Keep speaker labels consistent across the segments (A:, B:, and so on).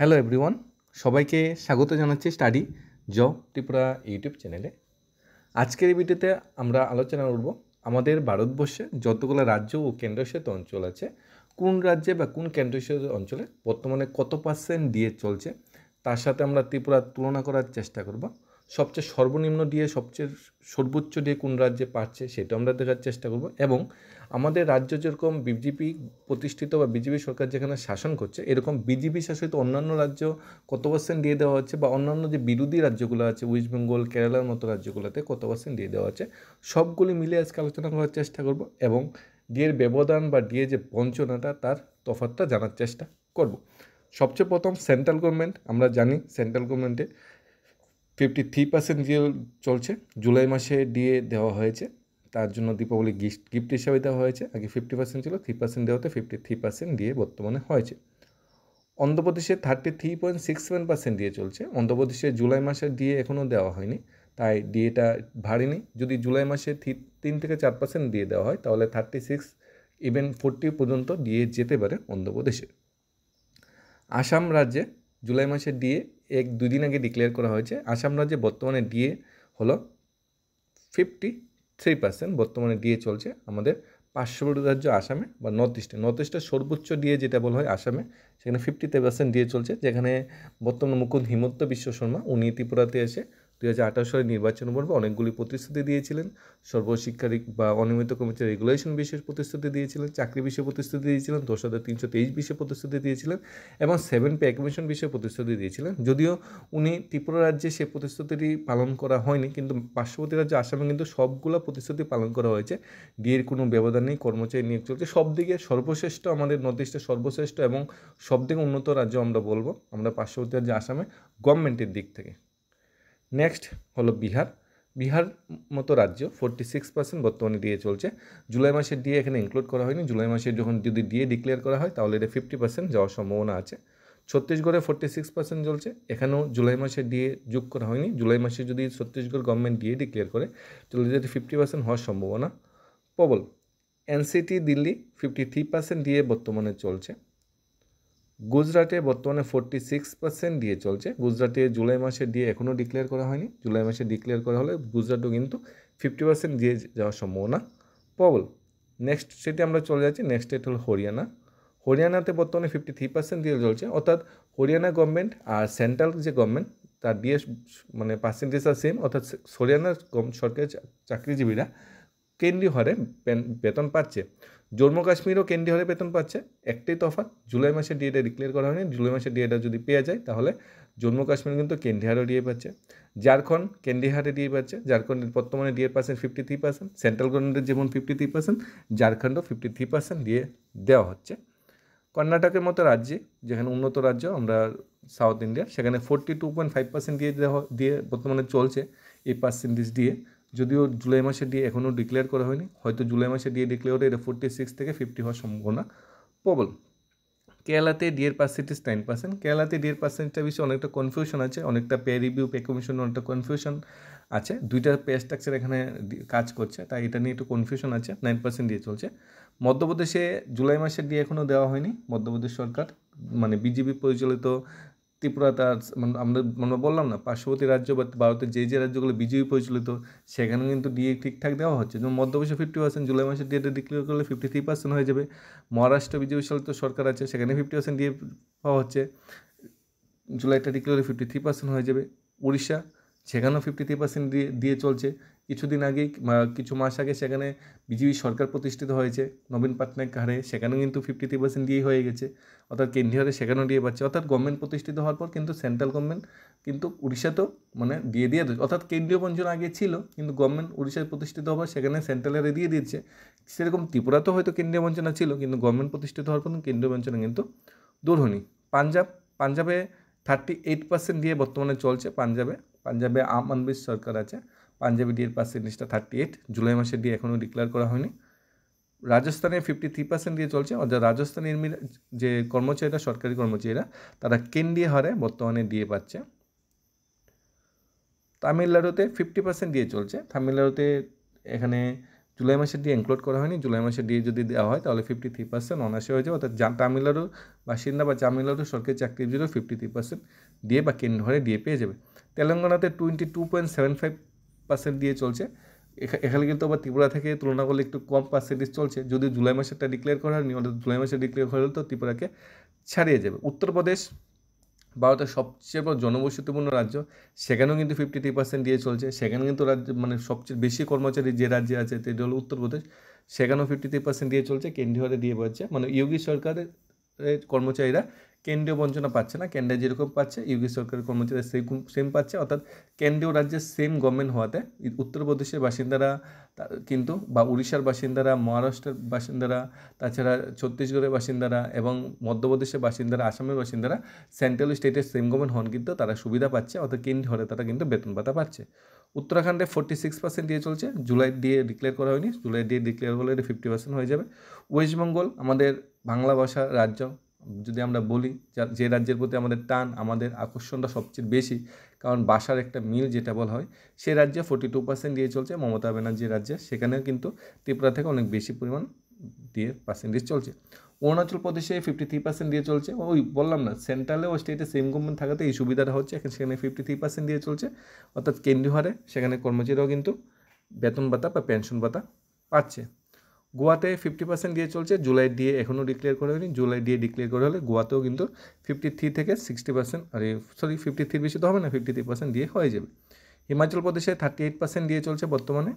A: hello everyone সবাইকে স্বাগত জানাচ্ছি স্টাডি জ ত্রিপুরা ইউটিউব চ্যানেলে আজকের ভিডিওতে আমরা আলোচনা করব আমাদের ভারতবর্ষে যতগুলো রাজ্য ও কেন্দ্রশাসিত অঞ্চল আছে কোন রাজ্যে বা কোন কেন্দ্রশাসিত অঞ্চলে বর্তমানে কত পার্সেন্ট দিয়ে চলছে তার সাথে আমরা ত্রিপুরার তুলনা করার চেষ্টা করব সবচেয়ে সর্বনিম্ন দিয়ে সবচেয়ে সর্বোচ্চ দিয়ে কোন রাজ্যে পারছে সেটা আমরা দেখার চেষ্টা করব এবং আমাদের রাজ্য যেরকম বিজেপি প্রতিষ্ঠিত বা বিজেপি সরকার যেখানে শাসন করছে এরকম বিজেপি শাসিত অন্যান্য রাজ্য কত পার্সেন্ট দিয়ে দেওয়া হচ্ছে বা অন্যান্য যে বিরোধী রাজ্যগুলো আছে ওয়েস্ট বেঙ্গল কেরালার মতো রাজ্যগুলোতে কত পার্সেন্ট দিয়ে দেওয়া আছে সবগুলি মিলে আজকে আলোচনা করার চেষ্টা করব এবং ডিয়ের ব্যবধান বা ডিয়ের যে বঞ্চনাটা তার তফাতটা জানার চেষ্টা করব সবচেয়ে প্রথম সেন্ট্রাল গভর্নমেন্ট আমরা জানি সেন্ট্রাল গভর্নমেন্টে ফিফটি থ্রি পার্সেন্ট দিয়ে চলছে জুলাই মাসে দিয়ে দেওয়া হয়েছে তার জন্য দীপাবলি গিফট গিফট হিসাবে দেওয়া হয়েছে আগে ফিফটি পার্সেন্ট ছিল থ্রি পার্সেন্ট দেওয়াতে ফিফটি থ্রি পার্সেন্ট দিয়ে বর্তমানে হয়েছে অন্ধ্রপ্রদেশে thirty three point six seven percent দিয়ে চলছে অন্ধ্রপ্রদেশে জুলাই মাসে দিয়ে এখনও দেওয়া হয়নি তাই ডিএটা ভারেনি যদি জুলাই মাসে তিন থেকে চার পার্সেন্ট দিয়ে দেওয়া হয় তাহলে থার্টি সিক্স ইভেন ফোরটি পর্যন্ত দিয়ে যেতে পারে অন্ধ্রপ্রদেশে আসাম রাজ্যে জুলাই মাসের ডিএ এক দুদিন আগে ডিক্লেয়ার করা হয়েছে আসাম রাজ্যে বর্তমানে ডিএ হলো ফিফটি থ্রি পার্সেন্ট বর্তমানে ডিএ চলছে আমাদের পার্শ্ববর্তী রাজ্য আসামে বা নর্থ ইস্টে নর্থ ইস্টের সর্বোচ্চ ডিএ যেটা বলা হয় আসামে সেখানে ফিফটি থ্রি পার্সেন্ট ডিএ চলছে যেখানে বর্তমানে মুকুন্দ হিমন্ত বিশ্ব শর্মা উনি ত্রিপুরাতে এসে দুই সালের নির্বাচন পর্বে অনেকগুলি প্রতিশ্রুতি দিয়েছিলেন সর্বশিক্ষা বা অনিয়মিত কর্মচারী রেগুলেশন বিষয়ে প্রতিশ্রুতি দিয়েছিলেন চাকরি বিষয়ে প্রতিশ্রুতি দিয়েছিলেন দশ হাজার তিনশো তেইশ বিষয়ে প্রতিশ্রুতি দিয়েছিলেন এবং সেভেন পে কমিশন বিষয়ে প্রতিশ্রুতি দিয়েছিলেন যদিও উনি ত্রিপুরা রাজ্যে সে প্রতিশ্রুতিটি পালন করা হয়নি কিন্তু পার্শ্ববর্তী রাজ্য আসামে কিন্তু সবগুলো প্রতিশ্রুতি পালন করা হয়েছে ডিএর কোনো ব্যবধান নেই কর্মচারী নিয়োগ চলছে সব দিকে সর্বশ্রেষ্ঠ আমাদের নর্থ ইস্টের সর্বশ্রেষ্ঠ এবং সব থেকে উন্নত রাজ্য আমরা বলবো আমরা পার্শ্ববর্তী রাজ্য আসামে গভর্নমেন্টের দিক থেকে নেক্সট হলো বিহার বিহার মতো রাজ্য ফোরটি সিক্স পার্সেন্ট বর্তমানে ডিএ চলছে জুলাই মাসের ডিএ এখানে ইনক্লুড করা হয়নি জুলাই মাসের যখন যদি ডিএ ডিক্লেয়ার করা হয় তাহলে এটা ফিফটি পার্সেন্ট যাওয়ার সম্ভাবনা আছে ছত্তিশগড়ে ফোরটি সিক্স পার্সেন্ট চলছে এখানেও জুলাই মাসে ডিএ যোগ করা হয়নি জুলাই মাসে যদি ছত্তিশগড় গভর্নমেন্ট ডিএ ডিক্লেয়ার করে তাহলে যদি ফিফটি পার্সেন্ট হওয়ার সম্ভাবনা প্রবল NCT Delhi fifty three percent DA বর্তমানে চলছে গুজরাটে বর্তমানে ফোরটি সিক্স পার্সেন্ট দিয়ে চলছে গুজরাটে জুলাই মাসে দিয়ে এখনও ডিক্লেয়ার করা হয়নি জুলাই মাসে ডিক্লেয়ার করা হলে গুজরাটও কিন্তু ফিফটি পার্সেন্ট দিয়ে যাওয়ার সম্ভাবনা প্রবল নেক্সট স্টেটে আমরা চলে যাচ্ছি নেক্সট স্টেট হল হরিয়ানা হরিয়ানাতে বর্তমানে ফিফটি থ্রি পার্সেন্ট দিয়ে চলছে অর্থাৎ হরিয়ানা গভর্নমেন্ট আর সেন্ট্রাল যে গভর্নমেন্ট তার দিয়ে মানে পার্সেন্টেজ আর সেম অর্থাৎ হরিয়ানার সরকারি চাকরিজীবীরা কেন্দ্রীয় হারে বেতন পাচ্ছে জম্মু কাশ্মীরও কেন্দ্রীয় হারে বেতন পাচ্ছে একটাই তফাৎ জুলাই মাসে ডিএটা ডিক্লেয়ার করা হয়নি জুলাই মাসে ডিএটা যদি পেয়ে যায় তাহলে জম্মু কাশ্মীর কিন্তু কেন্দ্রীয় হারেও ডিএ পাচ্ছে ঝাড়খণ্ড কেন্দ্রীয় হারে ডিএ পাচ্ছে ঝাড়খণ্ডের বর্তমানে DA percent fifty three percent central গভর্নমেন্টের যেমন ফিফটি থ্রি পার্সেন্ট ঝাড়খণ্ডও ফিফটি থ্রি পার্সেন্ট দিয়ে দেওয়া হচ্ছে কর্ণাটকের মতো রাজ্যে যেখানে উন্নত রাজ্য আমরা সাউথ ইন্ডিয়ার সেখানে forty two point five percent দিয়ে দেওয়া দিয়ে বর্তমানে চলছে এই পার্সেন্টেজ দিয়ে যদিও জুলাই মাসে ডিএ এখনও ডিক্লেয়ার করা হয়নি হয়তো জুলাই মাসে ডিএ ডিক্লেয়ার হলে এটা ফোরটি সিক্স থেকে ফিফটি হওয়ার সম্ভাবনা প্রবল কেরালাতে ডিএর পার্সেন্টেজ নাইন পার্সেন্ট কেরালাতে ডিএর পার্সেন্টেজটা বিষয়ে অনেকটা কনফিউশন আছে অনেকটা পে রিভিউ পে কমিশন অনেকটা কনফিউশন আছে দুইটা পে স্ট্রাকচার এখানে কাজ করছে তাই এটা নিয়ে একটু কনফিউশন আছে নাইন পার্সেন্ট দিয়ে চলছে মধ্যপ্রদেশে জুলাই মাসের ডিএ এখনও দেওয়া হয়নি মধ্যপ্রদেশ সরকার মানে বিজেপি পরিচালিত ত্রিপুরা তার মানে আমরা আমরা বললাম না পার্শ্ববর্তী রাজ্য বা ভারতের যে যে রাজ্যগুলো বিজেপি পরিচালিত সেখানে কিন্তু ডিএ ঠিকঠাক দেওয়া হচ্ছে যেমন মধ্যপ্রদেশে ফিফটি পার্সেন্ট জুলাই মাসে ডিএটা ডিক্লেয়ার করলে ফিফটি থ্রি পার্সেন্ট হয়ে যাবে মহারাষ্ট্র বিজেপি চালিত সরকার আছে সেখানে ফিফটি পার্সেন্ট ডিএ পাওয়া হচ্ছে জুলাইটা ডিক্লেয়ার ফিফটি থ্রি পার্সেন্ট হয়ে যাবে উড়িষ্যা সেখানেও ফিফটি থ্রি পার্সেন্ট দিয়ে দিয়ে চলছে কিছুদিন আগে কিছু মাস আগে সেখানে বিজেপি সরকার প্রতিষ্ঠিত হয়েছে নবীন পাটনায়ক হারে সেখানেও কিন্তু ফিফটি থ্রি পার্সেন্ট দিয়েই হয়ে গেছে অর্থাৎ কেন্দ্রীয় হারে সেখানেও দিয়ে পাচ্ছে অর্থাৎ গভর্নমেন্ট প্রতিষ্ঠিত হওয়ার পর কিন্তু সেন্ট্রাল গভর্নমেন্ট কিন্তু উড়িষ্যাতেও মানে দিয়ে দিয়ে অর্থাৎ কেন্দ্রীয় বঞ্চনা আগে ছিল কিন্তু গভর্নমেন্ট উড়িষ্যায় প্রতিষ্ঠিত হওয়ার সেখানে সেন্ট্রাল হারে দিয়ে দিচ্ছে সেরকম ত্রিপুরাতেও হয়তো কেন্দ্রীয় বঞ্চনা ছিল কিন্তু গভর্নমেন্ট প্রতিষ্ঠিত হওয়ার পর কেন্দ্রীয় বঞ্চনা কিন্তু দূর হয়নি পাঞ্জাব পাঞ্জাবে থার্টি এইট পার্সেন্ট দিয়ে বর্তমানে চলছে পাঞ্জাবে পাঞ্জাবে আম আনবির সরকার আছে পাঞ্জাবি ডিয়ের পার্সেন্টেজটা থার্টি এইট জুলাই মাসের ডি এখনও ডিক্লেয়ার করা হয়নি রাজস্থানে ফিফটি থ্রি পার্সেন্ট দিয়ে চলছে অর্থাৎ রাজস্থান যে কর্মচারীরা সরকারি কর্মচারীরা তারা কেন্দ্রীয় হারে বর্তমানে দিয়ে পাচ্ছে তামিলনাড়ুতে ফিফটি পার্সেন্ট দিয়ে চলছে তামিলনাড়ুতে এখানে জুলাই মাসের দিয়ে ইনক্লুড করা হয়নি জুলাই মাসের দিয়ে যদি দেওয়া হয় তাহলে ফিফটি থ্রি পার্সেন্ট অনার্সে হয়ে যাবে অর্থাৎ তামিলনাড়ু বাসিন্দা বা তামিলনাড়ু সরকারি চাকরির জন্য ফিফটি থ্রি পার্সেন্ট দিয়ে বা কেন্দ্র হারে দিয়ে পেয়ে যাবে তেলেঙ্গানাতে twenty two point seven five percent দিয়ে চলছে এখানে কিন্তু আবার ত্রিপুরা থেকে তুলনা করলে একটু কম পার্সেন্টেজ চলছে যদি জুলাই মাসেরটা ডিক্লেয়ার করা হয়নি অর্থাৎ জুলাই মাসে ডিক্লেয়ার হলে তো ত্রিপুরাকে ছাড়িয়ে যাবে উত্তরপ্রদেশ ভারতের সবচেয়ে বড় জনবসতিপূর্ণ রাজ্য সেখানেও কিন্তু ফিফটি থ্রি পার্সেন্ট দিয়ে চলছে সেখানে কিন্তু রাজ্য মানে সবচেয়ে বেশি কর্মচারী যে রাজ্যে আছে সেটি হলো উত্তরপ্রদেশ সেখানেও ফিফটি থ্রি পার্সেন্ট দিয়ে চলছে কেন্দ্রীয় হারে দিয়ে পাচ্ছে মানে ইয়োগী সরকারের কর্মচারীরা কেন্দ্রীয় বঞ্চনা পাচ্ছে না কেন্দ্রে যেরকম পাচ্ছে ইউপি সরকারের কর্মচারীরা সেরকম সেম পাচ্ছে অর্থাৎ কেন্দ্রীয় রাজ্যের সেম গভর্নমেন্ট হওয়াতে উত্তরপ্রদেশের বাসিন্দারা কিন্তু বা উড়িষ্যার বাসিন্দারা মহারাষ্ট্রের বাসিন্দারা তাছাড়া ছত্তিশগড়ের বাসিন্দারা এবং মধ্যপ্রদেশের বাসিন্দারা আসামের বাসিন্দারা সেন্ট্রাল স্টেটের সেম গভর্নমেন্ট হন কিন্তু তারা সুবিধা পাচ্ছে অর্থাৎ কেন্দ্রীয় হলে তারা কিন্তু বেতন ভাতা পাচ্ছে উত্তরাখণ্ডে ফোর্টি সিক্স পার্সেন্ট দিয়ে চলছে জুলাই দিয়ে ডিক্লেয়ার করা হয়নি জুলাই দিয়ে ডিক্লেয়ার হলে এটা ফিফটি পার্সেন্ট হয়ে যাবে ওয়েস্টবেঙ্গল আমাদের বাংলা ভাষা রাজ্য যদি আমরা বলি যে রাজ্যের প্রতি আমাদের টান আমাদের আকর্ষণটা সবচেয়ে বেশি কারণ বাসার একটা মিল যেটা বলা হয় সে রাজ্যে ফোর্টি টু পার্সেন্ট দিয়ে চলছে মমতা ব্যানার্জি রাজ্যে সেখানেও কিন্তু ত্রিপুরা থেকে অনেক বেশি পরিমাণ দিয়ে পার্সেন্টেজ চলছে অরুণাচল প্রদেশে ফিফটি থ্রি পার্সেন্ট দিয়ে চলছে ওই বললাম না সেন্ট্রালে ও স্টেটে সেম গভর্নমেন্ট থাকাতে এই সুবিধাটা হচ্ছে এখন সেখানে ফিফটি থ্রি পার্সেন্ট দিয়ে চলছে অর্থাৎ কেন্দ্রীয় হারে সেখানে কর্মচারীরাও কিন্তু বেতন ভাতা বা পেনশন ভাতা পাচ্ছে গোয়াতে ফিফটি পার্সেন্ট দিয়ে চলছে জুলাই দিয়ে এখনও ডিক্লেয়ার করা হয়নি জুলাই দিয়ে ডিক্লেয়ার করা হলে গোয়াতেও কিন্তু ফিফটি থ্রি থেকে সিক্সটি পার্সেন্ট আরে সরি ফিফটি থ্রির বেশি তো হবে না ফিফটি থ্রি পার্সেন্ট দিয়ে হয়ে যাবে হিমাচল প্রদেশে থার্টি এইট পার্সেন্ট দিয়ে চলছে বর্তমানে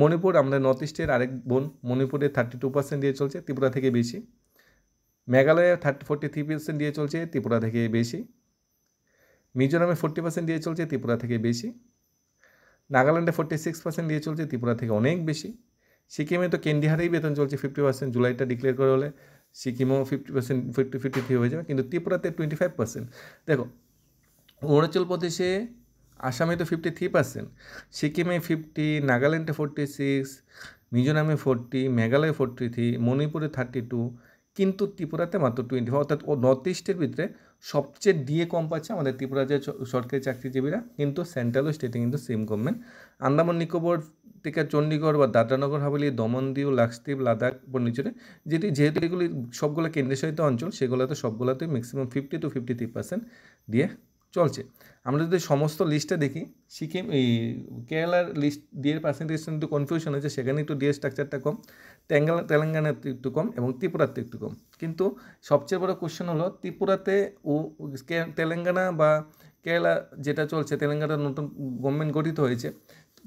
A: মণিপুর আমাদের নর্থ ইস্টের আরেক বোন মণিপুরে থার্টি টু পার্সেন্ট দিয়ে চলছে ত্রিপুরা থেকে বেশি মেঘালয়ে থার্টি ফোর্টি থ্রি পার্সেন্ট দিয়ে চলছে ত্রিপুরা থেকে বেশি মিজোরামে ফোর্টি পার্সেন্ট দিয়ে চলছে ত্রিপুরা থেকে বেশি নাগাল্যান্ডে ফোর্টি সিক্স পার্সেন্ট দিয়ে চলছে ত্রিপুরা থেকে অনেক বেশি সিকিমে তো কেন্দ্রি হারেই বেতন চলছে ফিফটি পার্সেন্ট জুলাইটা ডিক্লেয়ার করে হলে সিকিমও fifty percent fifty fifty three হয়ে যাবে কিন্তু ত্রিপুরাতে টোয়েন্টি ফাইভ পার্সেন্ট দেখো অরুণাচল প্রদেশে আসামে তো ফিফটি থ্রি পার্সেন্ট সিকিমে ফিফটি নাগাল্যান্ডে ফোরটি সিক্স মিজোরামে ফোরটি মেঘালয় ফোরটি থ্রি মণিপুরে থার্টি টু কিন্তু ত্রিপুরাতে মাত্র টোয়েন্টি ফাইভ অর্থাৎ নর্থ ইস্টের ভিতরে সবচেয়ে ডিএ কম পাচ্ছে আমাদের ত্রিপুরা যে সরকারি চাকরিজীবীরা কিন্তু সেন্ট্রাল ও স্টেটে কিন্তু সেম গভর্নমেন্ট আন্দামান নিকোবর টিকা চণ্ডীগড় বা দাদানগর হাভেলি দমন দিউ লাক্ষদ্বীপ লাদাখ পন্ডিচুরি যেটি যেহেতু এগুলি সবগুলো কেন্দ্রশাসিত অঞ্চল সেগুলোতে সবগুলোতে maximum fifty two fifty three percent দিয়ে চলছে আমরা যদি সমস্ত লিস্টে দেখি সিকিম এই কেরালার লিস্ট ডিএর পার্সেন্টেজ একটু কনফিউশন হয়েছে সেখানে একটু ডিএ স্ট্রাকচারটা কম তেঙ্গালা তেলেঙ্গানাতে একটু কম এবং ত্রিপুরাতে একটু কম কিন্তু সবচেয়ে বড় কোশ্চেন হলো ত্রিপুরাতে ও তেলেঙ্গানা বা কেরালা যেটা চলছে তেলেঙ্গানার নতুন গভর্নমেন্ট গঠিত হয়েছে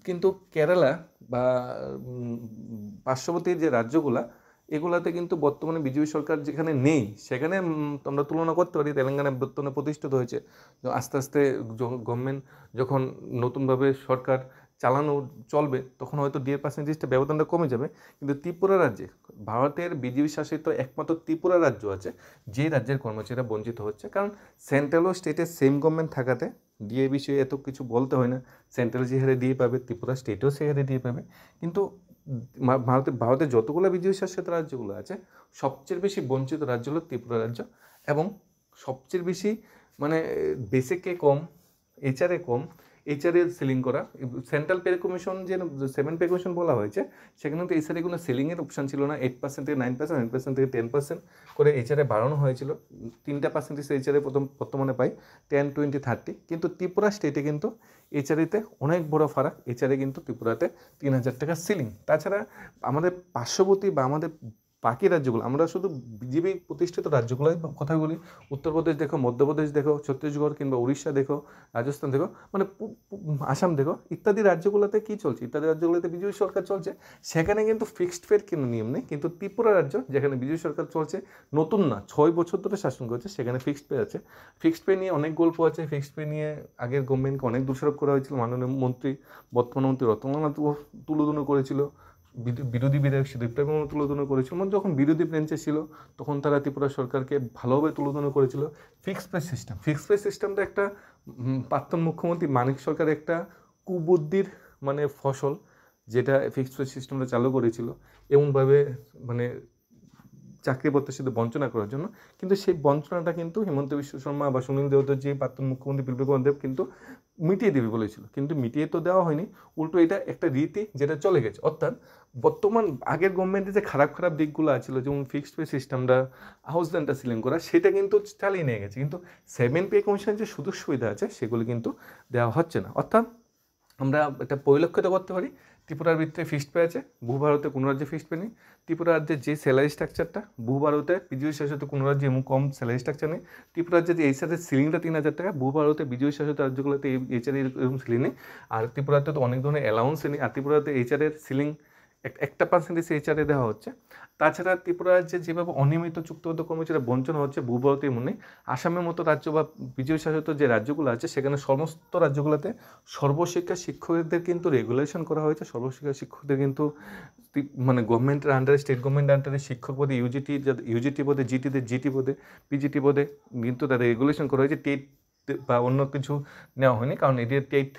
A: কিন্তু কেরালা বা পার্শ্ববর্তী যে রাজ্যগুলা এগুলাতে কিন্তু বর্তমানে বিজেপি সরকার যেখানে নেই সেখানে তোমরা তুলনা করতে পারি তেলেঙ্গানায় বর্তমানে প্রতিষ্ঠিত হয়েছে আস্তে আস্তে গভর্নমেন্ট যখন নতুনভাবে সরকার চালানো চলবে তখন হয়তো ডিএ পার্সেন্টেজটা ব্যবধানটা কমে যাবে কিন্তু ত্রিপুরা রাজ্যে ভারতের বিজেপি শাসিত একমাত্র ত্রিপুরা রাজ্য আছে যে রাজ্যের কর্মচারীরা বঞ্চিত হচ্ছে কারণ সেন্ট্রাল ও স্টেটের সেম গভর্নমেন্ট থাকাতে ডিএ বিষয়ে এত কিছু বলতে হয় না সেন্ট্রাল যে হারে দিয়ে পাবে ত্রিপুরা স্টেটেও সে হারে দিয়ে পাবে কিন্তু ভারতে ভারতের যতগুলো বিজয় শাসিত রাজ্যগুলো আছে সবচেয়ে বেশি বঞ্চিত রাজ্য হলো ত্রিপুরা রাজ্য এবং সবচেয়ে বেশি মানে বেসিকে কম এইচআরে কম এইচআর এর সিলিং করা সেন্ট্রাল পে কমিশন যে সেভেন পে কমিশন বলা হয়েছে সেখানে তো এ কোনো সিলিংয়ের অপশান ছিল না এইট পার্সেন্ট থেকে নাইন পার্সেন্ট নাইন পার্সেন্ট থেকে টেন পার্সেন্ট করে এ বাড়ানো হয়েছিল তিনটা পার্সেন্টেজ এ প্রথম বর্তমানে পাই টেন টোয়েন্টি থার্টি কিন্তু ত্রিপুরা স্টেটে কিন্তু এইচআরিতে অনেক বড় ফারাক এইচআরে কিন্তু ত্রিপুরাতে তিন হাজার টাকা সিলিং তাছাড়া আমাদের পার্শ্ববর্তী বা আমাদের বাকি রাজ্যগুলো আমরা শুধু বিজেপি প্রতিষ্ঠিত রাজ্যগুলোর কথা বলি উত্তরপ্রদেশ দেখো মধ্যপ্রদেশ দেখো ছত্তিশগড় কিংবা উড়িষ্যা দেখো রাজস্থান দেখো মানে আসাম দেখো ইত্যাদি রাজ্যগুলোতে কী চলছে ইত্যাদি রাজ্যগুলোতে বিজেপি সরকার চলছে সেখানে কিন্তু ফিক্সড ফের কোনো নিয়ম নেই কিন্তু ত্রিপুরা রাজ্য যেখানে বিজেপি সরকার চলছে নতুন না ছয় বছর ধরে শাসন করছে সেখানে ফিক্সড পে আছে ফিক্সড পে নিয়ে অনেক গল্প আছে ফিক্সড পে নিয়ে আগের গভর্নমেন্টকে অনেক দোষারোপ করা হয়েছিল মাননীয় মন্ত্রী বর্তমান মন্ত্রী রতননাথ তুলোধুনো করেছিল বিরোধী বিধায়ক সুদীপটাকে তুলোধনা করেছিল মানে যখন বিরোধী ব্রেঞ্চে ছিল তখন তারা ত্রিপুরা সরকারকে ভালোভাবে তুলোধনা করেছিল fixed price system fixed price সিস্টেমটা একটা প্রাক্তন মুখ্যমন্ত্রী মানিক সরকার একটা কুবুদ্ধির মানে ফসল যেটা ফিক্সড প্রাইস সিস্টেমটা চালু করেছিল এমনভাবে মানে চাকরি প্রত্যাশিত বঞ্চনা করার জন্য কিন্তু সেই বঞ্চনাটা কিন্তু হিমন্ত বিশ্ব শর্মা বা সুনীল যে প্রাক্তন মুখ্যমন্ত্রী বিপ্লব দেব কিন্তু মিটিয়ে দেবে বলেছিল কিন্তু মিটিয়ে তো দেওয়া হয়নি উল্টো এটা একটা রীতি যেটা চলে গেছে অর্থাৎ বর্তমান আগের গভর্নমেন্টের যে খারাপ খারাপ দিকগুলো আছিল যেমন ফিক্সড পে সিস্টেমটা হাউস রেন্টটা সিলিং করা সেটা কিন্তু চালিয়ে নিয়ে গেছে কিন্তু সেভেন পে কমিশন যে সুযোগ সুবিধা আছে সেগুলো কিন্তু দেওয়া হচ্ছে না অর্থাৎ আমরা এটা পরিলক্ষিত করতে পারি ত্রিপুরার বৃত্তে ফিস্ট পেয়েছে আছে ভূভারতে কোনো রাজ্যে ফিস্ট পেনি ত্রিপুরা রাজ্যে যে স্যালারি স্ট্রাকচারটা ভারতে বিজয়ী শাসিত কোনো রাজ্যে এমন কম স্যালারি স্ট্রাকচার নেই ত্রিপুরা রাজ্যে এই সাথে সিলিংটা তিন হাজার টাকা ভারতে বিজয়ী শাসিত রাজ্যগুলোতে এইচআর এরকম সিলিং নেই আর ত্রিপুরাতে তো অনেক ধরনের অ্যালাউন্স নেই আর ত্রিপুরাতে এইচআরের সিলিং একটা পার্সেন্টেজ এইচআরে দেওয়া হচ্ছে তাছাড়া ত্রিপুরা রাজ্যে যেভাবে অনিয়মিত চুক্তিবদ্ধ কর্মচারীরা বঞ্চন হচ্ছে ভূভারতী মনে আসামের মতো রাজ্য বা বিজয় শাসিত যে রাজ্যগুলো আছে সেখানে সমস্ত রাজ্যগুলোতে সর্বশিক্ষা শিক্ষকদের কিন্তু রেগুলেশন করা হয়েছে সর্বশিক্ষা শিক্ষকদের কিন্তু মানে গভর্নমেন্টের আন্ডারে স্টেট গভর্নমেন্টের আন্ডারে শিক্ষক পদে ইউজিটি ইউজিটি পদে জিটিতে জিটি পদে পিজিটি পদে কিন্তু তাদের রেগুলেশন করা হয়েছে টেট বা অন্য কিছু নেওয়া হয়নি কারণ এটি টেট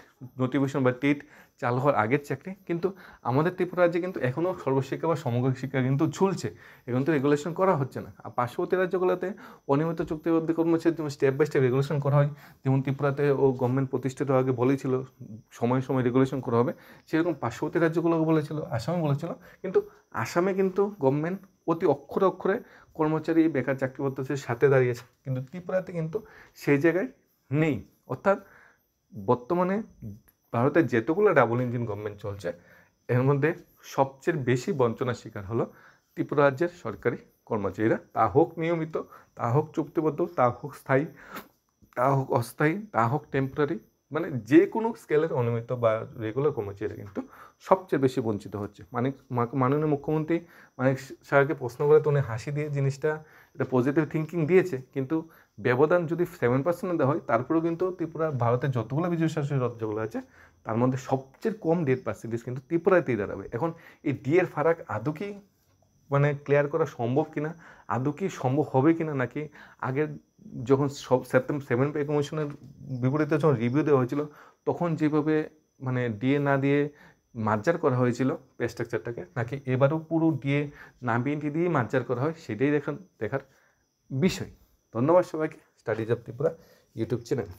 A: নোটিফিকেশন বা টেট চালু হওয়ার আগের চাকরি কিন্তু আমাদের ত্রিপুরা রাজ্যে কিন্তু এখনও সর্বশিক্ষা বা সমগ্র শিক্ষা কিন্তু ঝুলছে এখন তো রেগুলেশন করা হচ্ছে না আর পার্শ্ববর্তী রাজ্যগুলোতে অনিয়মিত চুক্তিবদ্ধ কর্মসূচি যেমন স্টেপ বাই স্টেপ রেগুলেশন করা হয় যেমন ত্রিপুরাতে ও গভর্নমেন্ট প্রতিষ্ঠিত আগে বলেছিল সময় সময় রেগুলেশন করা হবে সেরকম পার্শ্ববর্তী রাজ্যগুলোকে বলেছিল আসামে বলেছিল কিন্তু আসামে কিন্তু গভর্নমেন্ট অতি অক্ষরে অক্ষরে কর্মচারী বেকার চাকরিপত্রের সাথে দাঁড়িয়েছে কিন্তু ত্রিপুরাতে কিন্তু সেই জায়গায় নেই অর্থাৎ বর্তমানে ভারতের যেতগুলো ডাবল ইঞ্জিন গভর্নমেন্ট চলছে এর মধ্যে সবচেয়ে বেশি বঞ্চনার শিকার হলো ত্রিপুরা রাজ্যের সরকারি কর্মচারীরা তা হোক নিয়মিত তা হোক চুক্তিবদ্ধ তা হোক স্থায়ী তা হোক অস্থায়ী তা হোক টেম্পোরারি মানে যে কোনো স্কেলের অনিয়মিত বা রেগুলার কর্মচারীরা কিন্তু সবচেয়ে বেশি বঞ্চিত হচ্ছে মানে মাননীয় মুখ্যমন্ত্রী মানিক সাহাকে প্রশ্ন করে তো উনি হাসি দিয়ে জিনিসটা এটা পজিটিভ থিঙ্কিং দিয়েছে কিন্তু ব্যবধান যদি সেভেন পার্সেন্ট দেওয়া হয় তারপরেও কিন্তু ত্রিপুরা ভারতের যতগুলো বিজয় শাসক রাজ্যগুলো আছে তার মধ্যে সবচেয়ে কম ডেট পার্সেন্টেজ কিন্তু ত্রিপুরাতেই দাঁড়াবে এখন এই ডিয়ের ফারাক আদৌ কি মানে ক্লিয়ার করা সম্ভব কিনা আদৌ কি সম্ভব হবে কিনা নাকি আগের যখন সব সেপ্টেম্বর সেভেন পে কমিশনের বিপরীতে যখন রিভিউ দেওয়া হয়েছিল তখন যেভাবে মানে ডিএ না দিয়ে মার্জার করা হয়েছিল পে স্ট্রাকচারটাকে নাকি এবারও পুরো ডিএ নামিয়ে দিয়েই মার্জার করা হয় সেটাই দেখার দেখার বিষয় ধন্যবাদ সবাইকে studies of Tripura YouTube channel